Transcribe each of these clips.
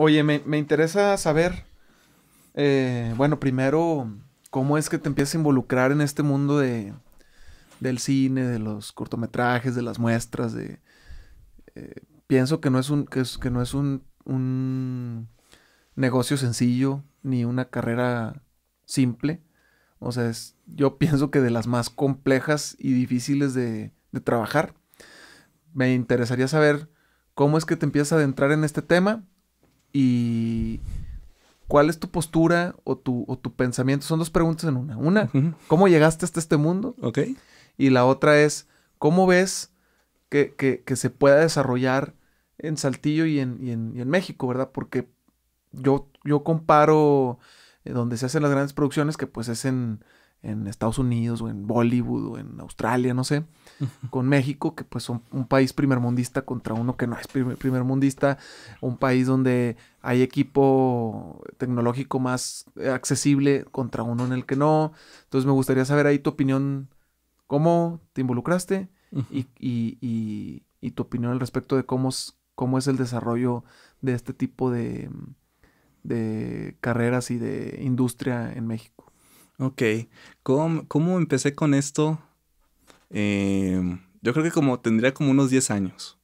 Oye, me, interesa saber, eh, bueno, primero, ¿cómo es que te empiezas a involucrar en este mundo de, del cine, de los cortometrajes, de las muestras? De, eh, pienso que no es un, que, es, que no es un, negocio sencillo, ni una carrera simple. O sea, es, yo pienso que de las más complejas y difíciles de, de, trabajar. Me interesaría saber cómo es que te empiezas a adentrar en este tema y cuál es tu postura o tu, o tu pensamiento. Son dos preguntas en una. Una, ¿cómo llegaste hasta este mundo? Ok. Y la otra es, ¿cómo ves que, se pueda desarrollar en Saltillo y en, en, México, verdad? Porque yo, yo comparo eh, donde se hacen las grandes producciones, que pues es en, en Estados Unidos o en Bollywood o en Australia, no sé, con México, que pues son un país primermundista contra uno que no es primermundista, un país donde hay equipo tecnológico más accesible contra uno en el que no. Entonces me gustaría saber ahí tu opinión, cómo te involucraste y, y, tu opinión al respecto de cómo es, cómo es el desarrollo de este tipo de, de carreras y de industria en México. Ok, ¿cómo, cómo empecé con esto? Em, yo creo que como tendría como unos 10 años.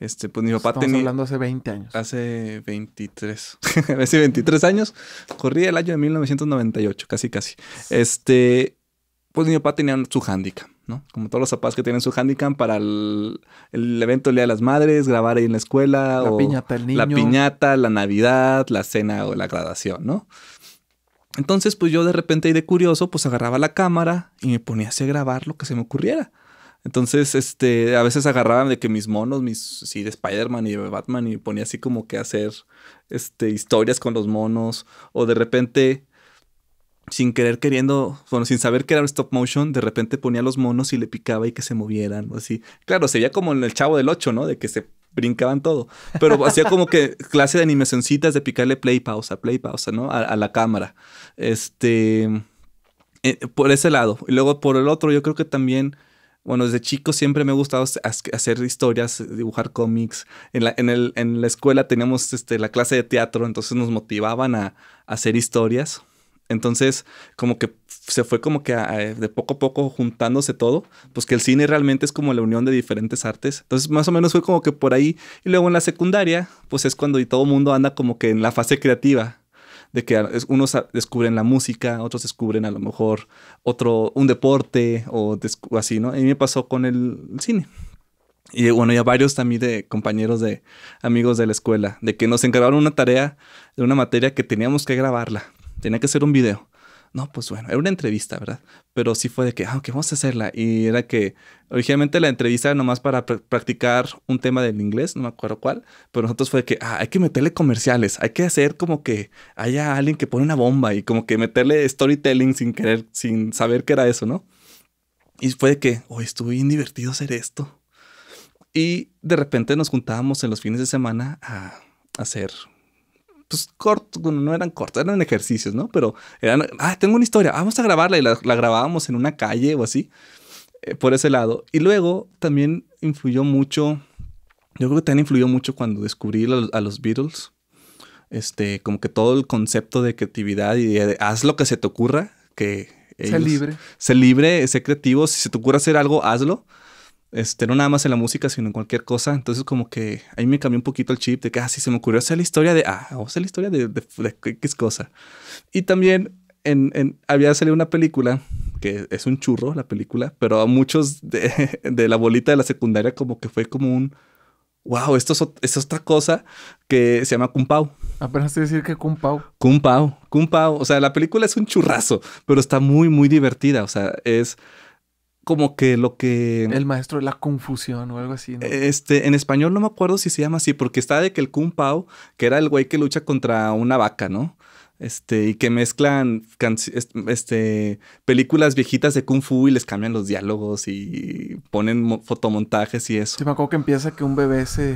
Este, pues mi papá Estamos tenía. hablando hace 20 años. Hace 23. hace 23 años. corrí el año de 1998, casi, casi. Este, pues mi papá tenía su handicap, ¿no? Como todos los papás que tienen su handicap para el, evento del Día de las Madres, grabar ahí en la escuela. La piñata, el niño. La piñata, la Navidad, la cena o la graduación, ¿no? Entonces, pues yo de repente y de curioso, pues agarraba la cámara y me ponía así a grabar lo que se me ocurriera. Entonces, este, a veces agarraba de que mis monos, mis, sí, de Spider-Man y de Batman y ponía así como que hacer, este, historias con los monos o de repente, sin querer queriendo, bueno, sin saber que era stop motion, de repente ponía los monos y le picaba y que se movieran o así. Claro, se veía como en el Chavo del 8, ¿no? De que se brincaban todo. Pero hacía como que clase de animacioncitas de picarle play, pausa, play, pausa, ¿no? A, la cámara. Este. Eh, por ese lado. Y luego por el otro, yo creo que también. Bueno, desde chico siempre me ha gustado hacer historias, dibujar cómics. En la, en el, en la escuela teníamos este, la clase de teatro, entonces nos motivaban a, a hacer historias. Entonces, como que se fue como que de poco a poco juntándose todo, pues que el cine realmente es como la unión de diferentes artes. Entonces, más o menos fue como que por ahí. Y luego en la secundaria, pues es cuando todo el mundo anda como que en la fase creativa de que unos descubren la música, otros descubren a lo mejor otro, un deporte o así, ¿no? A mí me pasó con el cine. Y bueno, ya varios también de compañeros de amigos de la escuela, de que nos encargaron una tarea de una materia que teníamos que grabarla tenía que hacer un video. No, pues bueno, era una entrevista, ¿verdad? Pero sí fue de que, ah, ok, vamos a hacerla. Y era que, originalmente la entrevista era nomás para practicar un tema del inglés, no me acuerdo cuál, pero nosotros fue de que, ah, hay que meterle comerciales, hay que hacer como que haya alguien que pone una bomba y como que meterle storytelling sin querer, sin saber qué era eso, ¿no? Y fue de que, hoy oh, estuvo bien divertido hacer esto. Y de repente nos juntábamos en los fines de semana a hacer pues cortos, bueno, no eran cortos, eran ejercicios, ¿no? Pero eran, ah, tengo una historia, vamos a grabarla y la, grabábamos en una calle o así, eh, por ese lado. Y luego también influyó mucho, yo creo que también influyó mucho cuando descubrí a, los Beatles, este, como que todo el concepto de creatividad y de, haz lo que se te ocurra, que... libre. Sé libre, sé creativo, si se te ocurre hacer algo, hazlo este, no nada más en la música, sino en cualquier cosa. Entonces, como que ahí me cambió un poquito el chip de que, ah, sí, se me ocurrió hacer la historia de, ah, o a la historia de, de, X cosa. Y también en, en, había salido una película que es un churro, la película, pero a muchos de, la bolita de la secundaria, como que fue como un, wow, esto es, otra cosa que se llama Kung Pao. Apenas te decir que Kung Pao. Kung O sea, la película es un churrazo, pero está muy, muy divertida. O sea, es como que lo que... El maestro de la confusión o algo así. Este, en español no me acuerdo si se llama así, porque está de que el Kung Pao, que era el güey que lucha contra una vaca, ¿no? Este, y que mezclan este, películas viejitas de Kung Fu y les cambian los diálogos y ponen fotomontajes y eso. Sí, me acuerdo que empieza que un bebé se,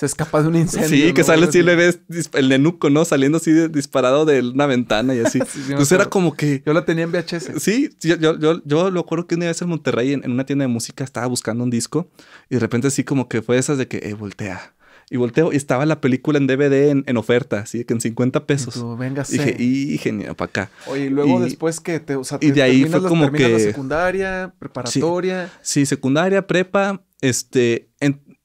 escapa de un incendio. Sí, que sale así el bebé, el nenuco, ¿no? Saliendo así disparado de una ventana y así. Entonces pues era como que... Yo la tenía en VHS. Sí, yo, yo, yo, lo acuerdo que una vez en Monterrey, en, una tienda de música, estaba buscando un disco y de repente así como que fue esas de que, eh, voltea y volteo y estaba la película en DVD en, oferta, así que en 50 pesos. Venga, sí. Y dije, y genial, para acá. Oye, y luego después que te, o sea, de ahí fue como que. La secundaria, preparatoria. Sí, secundaria, prepa. Este,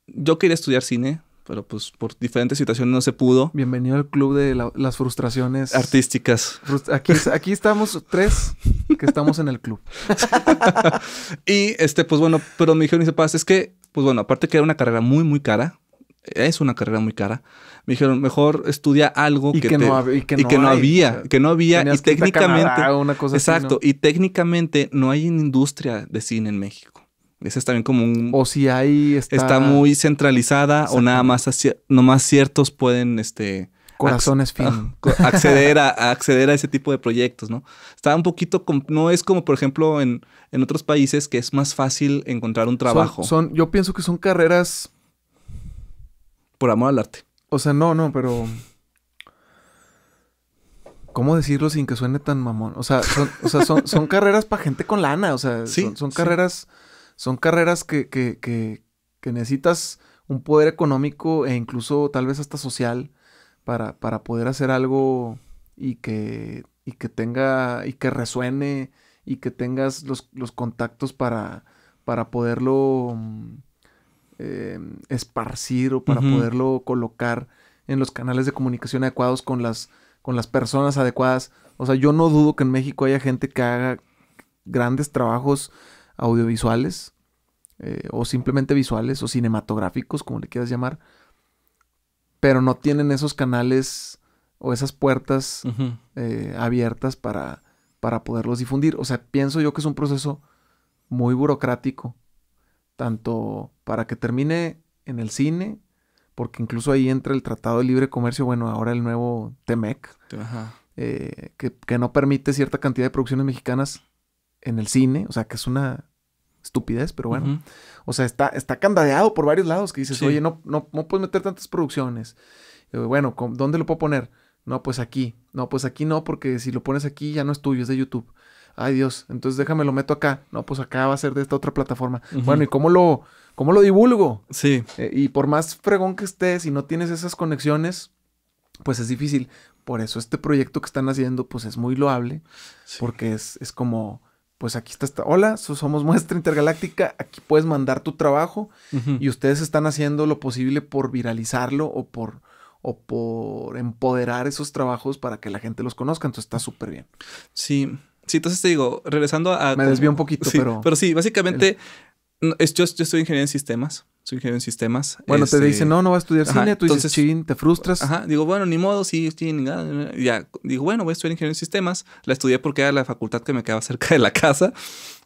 yo quería estudiar cine, pero pues por diferentes situaciones no se pudo. Bienvenido al club de las frustraciones artísticas. Aquí, aquí estamos tres que estamos en el club. y este, pues bueno, pero me dijeron se pasa? es que, pues bueno, aparte que era una carrera muy, muy cara, es una carrera muy cara. Me dijeron, mejor estudia algo que, no, y que, no, había, que no había y técnicamente, una cosa exacto, y técnicamente no hay una industria de cine en México. Ese es también como un o si hay está, está muy centralizada o nada más No nomás ciertos pueden este corazones fin. Ah, acceder a, acceder a ese tipo de proyectos, ¿no? Está un poquito, no es como por ejemplo en, en, otros países que es más fácil encontrar un trabajo. yo pienso que son carreras por amor al arte. O sea, no, no, pero... ¿Cómo decirlo sin que suene tan mamón? O sea, son, carreras para gente con lana. O sea, son, carreras. Son carreras que, necesitas un poder económico e incluso tal vez hasta social para, poder hacer algo y que, tenga. y que resuene y que tengas los, contactos para, para poderlo. Mm, eh, esparcir o para poderlo colocar en los canales de comunicación adecuados con las, con las personas adecuadas. O sea, yo no dudo que en México haya gente que haga grandes trabajos audiovisuales eh, o simplemente visuales o cinematográficos, como le quieras llamar, pero no tienen esos canales o esas puertas eh, abiertas para, para poderlos difundir. O sea, pienso yo que es un proceso muy burocrático tanto para que termine en el cine, porque incluso ahí entra el Tratado de Libre Comercio, bueno, ahora el nuevo TEMEC, eh, que, no permite cierta cantidad de producciones mexicanas en el cine, o sea, que es una estupidez, pero bueno. O sea, está, está candadeado por varios lados que dices, oye, no, no, puedes meter tantas producciones. Eh, bueno, ¿dónde lo puedo poner? No, pues aquí. No, pues aquí no, porque si lo pones aquí ya no es tuyo, es de YouTube ay Dios, entonces déjame lo meto acá. No, pues acá va a ser de esta otra plataforma. Bueno, ¿y cómo lo, lo divulgo? Sí. Eh, y por más fregón que estés y no tienes esas conexiones, pues es difícil. Por eso este proyecto que están haciendo, pues es muy loable, porque es, es como pues aquí está esta. Hola, somos Muestra Intergaláctica. Aquí puedes mandar tu trabajo y ustedes están haciendo lo posible por viralizarlo o por, o por empoderar esos trabajos para que la gente los conozca. Entonces está súper bien. Sí, Sí, entonces te digo, regresando a... Me desvió un poquito, pero... Pero sí, básicamente yo, estoy ingeniero en sistemas soy ingeniero en sistemas. Bueno, te este, dicen, no, no va a estudiar cine, tú dices, sí, te frustras. Ajá, digo, bueno, ni modo, sí, estoy nada ya. Digo, bueno, voy a estudiar ingeniería en sistemas. La estudié porque era la facultad que me quedaba cerca de la casa.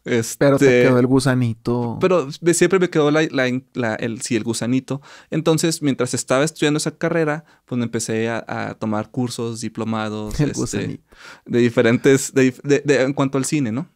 pero se este, quedó el gusanito. Pero siempre me quedó el, el gusanito. Entonces, mientras estaba estudiando esa carrera, pues me empecé a, tomar cursos, diplomados. Este, de diferentes, en cuanto al cine, ¿no?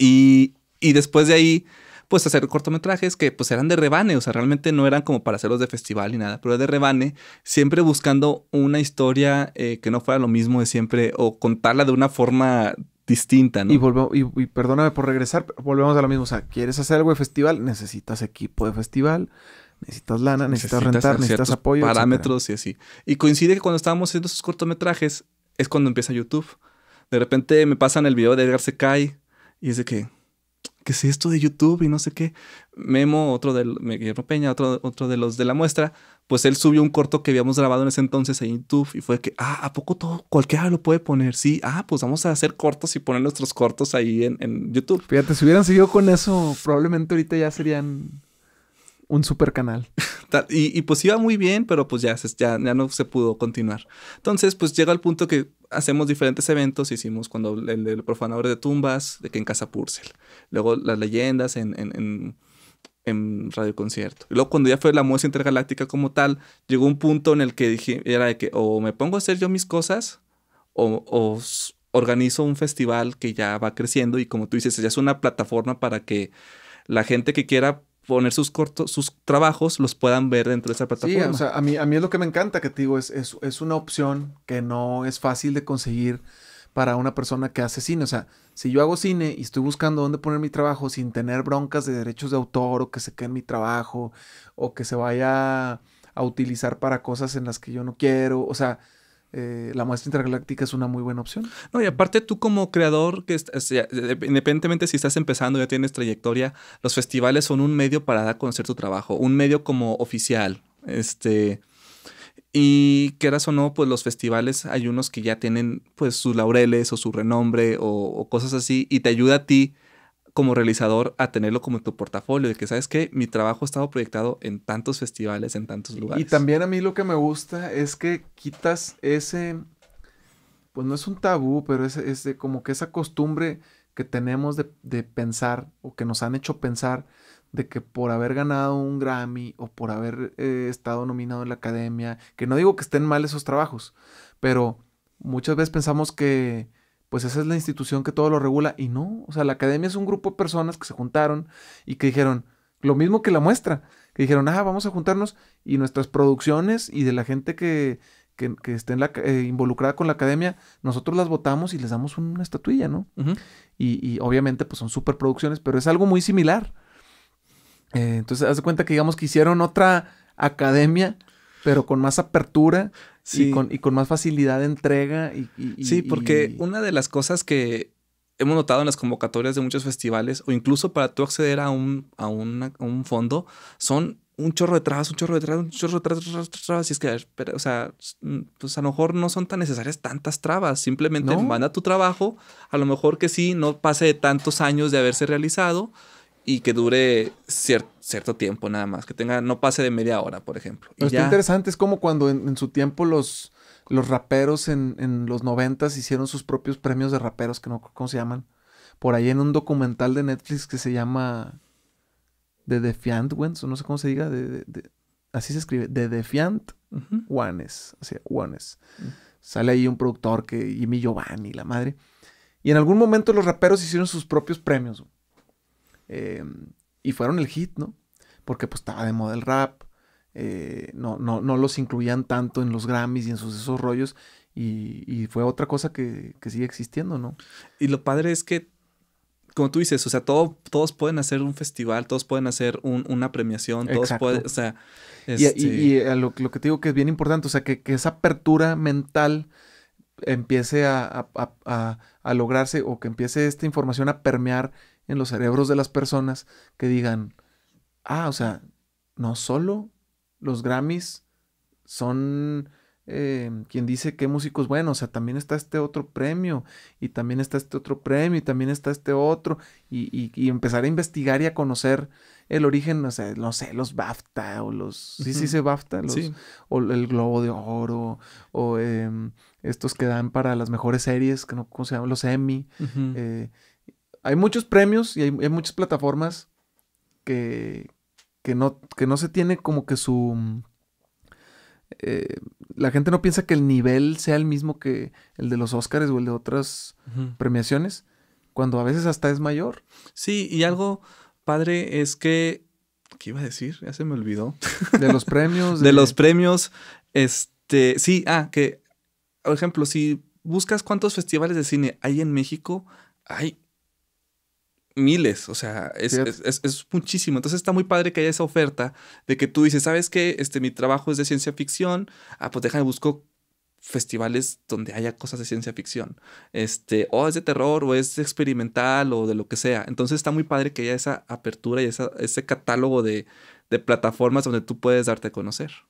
Y, y después de ahí pues hacer cortometrajes que pues eran de rebane, o sea, realmente no eran como para hacerlos de festival ni nada, pero de rebane, siempre buscando una historia eh, que no fuera lo mismo de siempre o contarla de una forma distinta, ¿no? Y, y, perdóname por regresar, volvemos a lo mismo, o sea, quieres hacer algo de festival, necesitas equipo de festival, necesitas lana, necesitas, rentar, necesitas apoyo. Parámetros y así. Y coincide que cuando estábamos haciendo esos cortometrajes es cuando empieza YouTube. De repente me pasan el video de Edgar Secai y es de que, que es esto de YouTube? Y no sé qué. Memo, otro de Guillermo Peña, otro, otro de los de la muestra, pues él subió un corto que habíamos grabado en ese entonces en YouTube y fue que, ah, ¿a poco todo? Cualquiera lo puede poner. Sí, ah, pues vamos a hacer cortos y poner nuestros cortos ahí en, en YouTube. Fíjate, si hubieran seguido con eso, probablemente ahorita ya serían un super canal. Y, pues iba muy bien, pero pues ya, ya, no se pudo continuar. Entonces, pues llega el punto que hacemos diferentes eventos, hicimos cuando el, del profanador de tumbas, de que en Casa Purcell, luego las leyendas en, en, Radio Concierto. Y luego cuando ya fue la música intergaláctica como tal, llegó un punto en el que dije, era de que o me pongo a hacer yo mis cosas, o, o organizo un festival que ya va creciendo y como tú dices, ya es una plataforma para que la gente que quiera poner sus cortos, sus trabajos, los puedan ver dentro de esa plataforma. Sí, o sea, a mí, a mí es lo que me encanta, que te digo, es, es, una opción que no es fácil de conseguir para una persona que hace cine. O sea, si yo hago cine y estoy buscando dónde poner mi trabajo sin tener broncas de derechos de autor o que se quede mi trabajo o que se vaya a utilizar para cosas en las que yo no quiero, o sea, eh, la muestra intergaláctica es una muy buena opción. No, y aparte tú como creador, que independientemente si estás empezando, ya tienes trayectoria, los festivales son un medio para dar a conocer tu trabajo, un medio como oficial. Este, y quieras o no, pues los festivales hay unos que ya tienen pues sus laureles o su renombre o cosas así y te ayuda a ti como realizador a tenerlo como en tu portafolio, de que sabes que mi trabajo ha estado proyectado en tantos festivales, en tantos lugares. Y también a mí lo que me gusta es que quitas ese, pues no es un tabú, pero es, como que esa costumbre que tenemos de, pensar o que nos han hecho pensar de que por haber ganado un Grammy o por haber eh, estado nominado en la academia, que no digo que estén mal esos trabajos, pero muchas veces pensamos que pues esa es la institución que todo lo regula y no, o sea, la academia es un grupo de personas que se juntaron y que dijeron lo mismo que la muestra, que dijeron, ah, vamos a juntarnos y nuestras producciones y de la gente que, que, esté en la, eh, involucrada con la academia, nosotros las votamos y les damos una estatuilla, ¿no? y, obviamente pues son producciones, pero es algo muy similar. Eh, entonces, haz de cuenta que digamos que hicieron otra academia, pero con más apertura y, con, más facilidad de entrega. Y, sí, porque una de las cosas que hemos notado en las convocatorias de muchos festivales, o incluso para tú acceder a un, a, un fondo, son un chorro de trabas, un chorro de trabas, un chorro de trabas, Y es que, o sea, pues a lo mejor no son tan necesarias tantas trabas. Simplemente manda tu trabajo, a lo mejor que sí, no pase de tantos años de haberse realizado, y que dure cierto tiempo nada más, que tenga, no pase de media hora, por ejemplo. Lo está interesante, es como cuando en, su tiempo los, los raperos en, los noventas hicieron sus propios premios de raperos, que no cómo se llaman, por ahí en un documental de Netflix que se llama The Defiant Ones, o no sé cómo se diga, así se escribe, The Defiant Juanes. Ones, o Ones. Mm. Sale ahí un productor que Jimmy Giovanni, la madre. Y en algún momento los raperos hicieron sus propios premios. Eh, y fueron el hit, ¿no? Porque pues estaba de moda el rap, eh, no, no, no los incluían tanto en los Grammys y en sus esos rollos, y, fue otra cosa que, sigue existiendo, ¿no? Y lo padre es que, como tú dices, o sea, todos pueden hacer un festival, todos pueden hacer una premiación, todos pueden, o sea... Y, este eh, lo, que te digo que es bien importante, o sea, que, esa apertura mental empiece a, a, lograrse o que empiece esta información a permear en los cerebros de las personas que digan, ah, o sea, no solo los Grammys son eh, quien dice qué músicos bueno, o sea, también está este otro premio, y también está este otro premio, y también está este otro, y, empezar a investigar y a conocer el origen, o sea, no sé, los BAFTA, o los, sí, sí se BAFTA, o el Globo de Oro, o em, estos que dan para las mejores series, que no, ¿cómo se llaman? Los Emmy, hay muchos premios y hay, muchas plataformas que, no, que no se tiene como que su... Mm, eh, la gente no piensa que el nivel sea el mismo que el de los Oscars o el de otras premiaciones, cuando a veces hasta es mayor. Sí, y algo padre es que... ¿Qué iba a decir? Ya se me olvidó. De los premios. De... de los premios. Este, sí, ah, que, por ejemplo, si buscas cuántos festivales de cine hay en México, hay miles, o sea, es, muchísimo. Entonces está muy padre que haya esa oferta de que tú dices, ¿sabes qué? Este, mi trabajo es de ciencia ficción, ah, pues déjame buscar festivales donde haya cosas de ciencia ficción, este, o es de terror, o es experimental, o de lo que sea. Entonces está muy padre que haya esa apertura y ese catálogo de, de plataformas donde tú puedes darte a conocer.